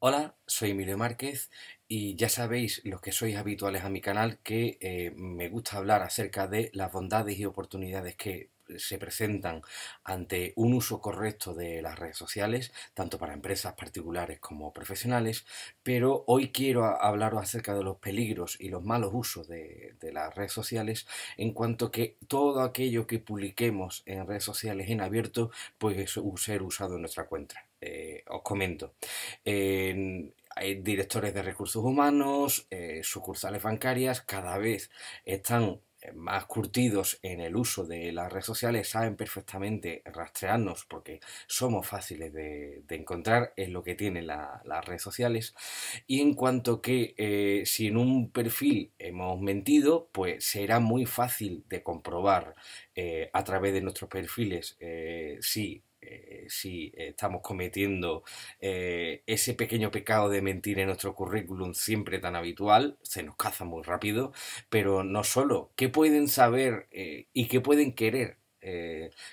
Hola, soy Emilio Márquez y ya sabéis, los que sois habituales a mi canal, que eh, me gusta hablar acerca de las bondades y oportunidades que se presentan ante un uso correcto de las redes sociales, tanto para empresas particulares como profesionales, pero hoy quiero hablaros acerca de los peligros y los malos usos de, las redes sociales, en cuanto que todo aquello que publiquemos en redes sociales en abierto puede ser usado en nuestra cuenta. Eh, os comento. hay directores de recursos humanos, eh, sucursales bancarias, cada vez están más curtidos en el uso de las redes sociales saben perfectamente rastrearnos porque somos fáciles de, encontrar es lo que tienen las redes sociales y en cuanto que eh, si en un perfil hemos mentido pues será muy fácil de comprobar eh, a través de nuestros perfiles eh, si eh, si estamos cometiendo eh, ese pequeño pecado de mentir en nuestro currículum siempre tan habitual, se nos caza muy rápido, pero no solo, ¿qué pueden saber eh, y qué pueden querer?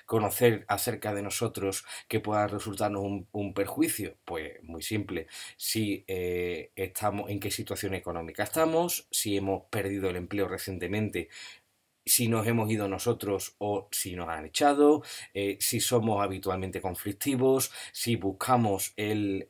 conocer acerca de nosotros que pueda resultarnos un, un perjuicio? Pues muy simple, si estamos en qué situación económica estamos, si hemos perdido el empleo recientemente, si nos hemos ido nosotros o si nos han echado, eh, si somos habitualmente conflictivos, si buscamos el,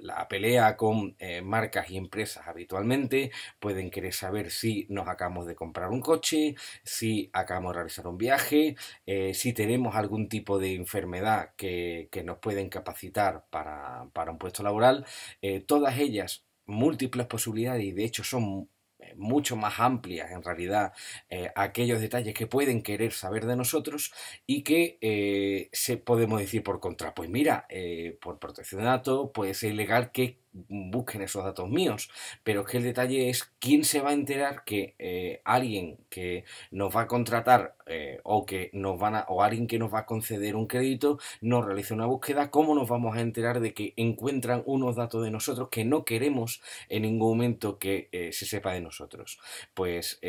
la, pelea con eh, marcas y empresas habitualmente, pueden querer saber si nos acabamos de comprar un coche, si acabamos de realizar un viaje, eh, si tenemos algún tipo de enfermedad que, nos pueden incapacitar para, para un puesto laboral. todas ellas múltiples posibilidades y de hecho son eh, mucho más amplias en realidad eh, aquellos detalles que pueden querer saber de nosotros y que eh, se podemos decir por contra, pues mira, por protección de datos puede ser ilegal que busquen esos datos míos. Pero que el detalle es quién se va a enterar que eh, alguien que nos va a contratar eh, o que nos van a, o alguien que nos va a conceder un crédito nos realice una búsqueda, cómo nos vamos a enterar de que encuentran unos datos de nosotros que no queremos en ningún momento que eh, se sepa de nosotros. Pues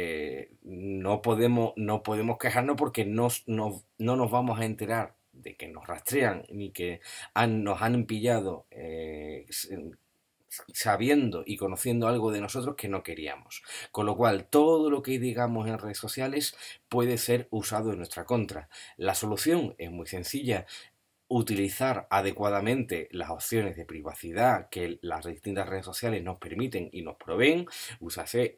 no podemos, no podemos quejarnos porque no, no, nos vamos a enterar de que nos rastrean ni que nos han pillado sabiendo y conociendo algo de nosotros que no queríamos. Con lo cual, todo lo que digamos en redes sociales puede ser usado en nuestra contra. La solución es muy sencilla utilizar adecuadamente las opciones de privacidad que las distintas redes sociales nos permiten y nos proveen, usarse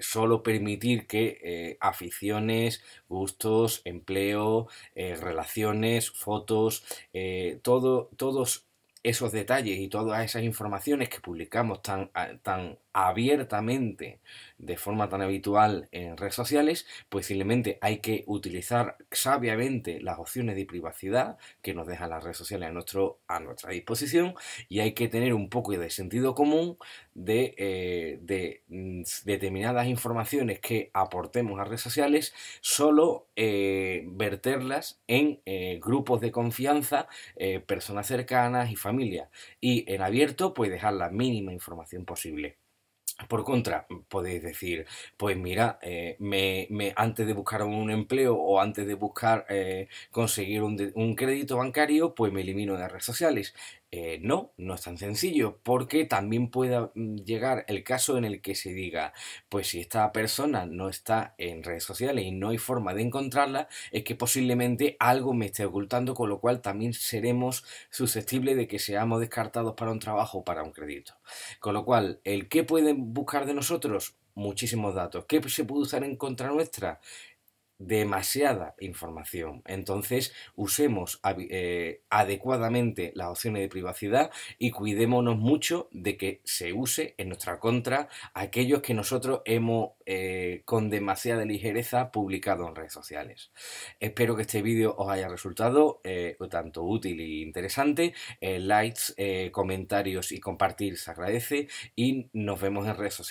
solo permitir que eh, aficiones, gustos, empleo, eh, relaciones, fotos, eh, todo, todos esos detalles y todas esas informaciones que publicamos tan, tan abiertamente de forma tan habitual en redes sociales, pues simplemente hay que utilizar sabiamente las opciones de privacidad que nos dejan las redes sociales a, nuestro, a nuestra disposición y hay que tener un poco de sentido común de, eh, mm, determinadas informaciones que aportemos a redes sociales, solo eh, verterlas en eh, grupos de confianza, personas cercanas y familia y en abierto pues dejar la mínima información posible. Por contra, podéis decir, pues mira, eh, me, antes de buscar un empleo o antes de buscar eh, conseguir un, un, crédito bancario, pues me elimino de las redes sociales. Eh, no, no es tan sencillo, porque también puede mm, llegar el caso en el que se diga, pues si esta persona no está en redes sociales y no hay forma de encontrarla, es que posiblemente algo me esté ocultando, con lo cual también seremos susceptibles de que seamos descartados para un trabajo o para un crédito. Con lo cual, el qué pueden buscar de nosotros, muchísimos datos. ¿Qué se puede usar en contra nuestra? demasiada información. Entonces, usemos eh, adecuadamente las opciones de privacidad y cuidémonos mucho de que se use en nuestra contra aquellos que nosotros hemos eh, con demasiada ligereza publicado en redes sociales. Espero que este vídeo os haya resultado eh, tanto útil e interesante. likes, comentarios y compartir se agradece y nos vemos en redes sociales.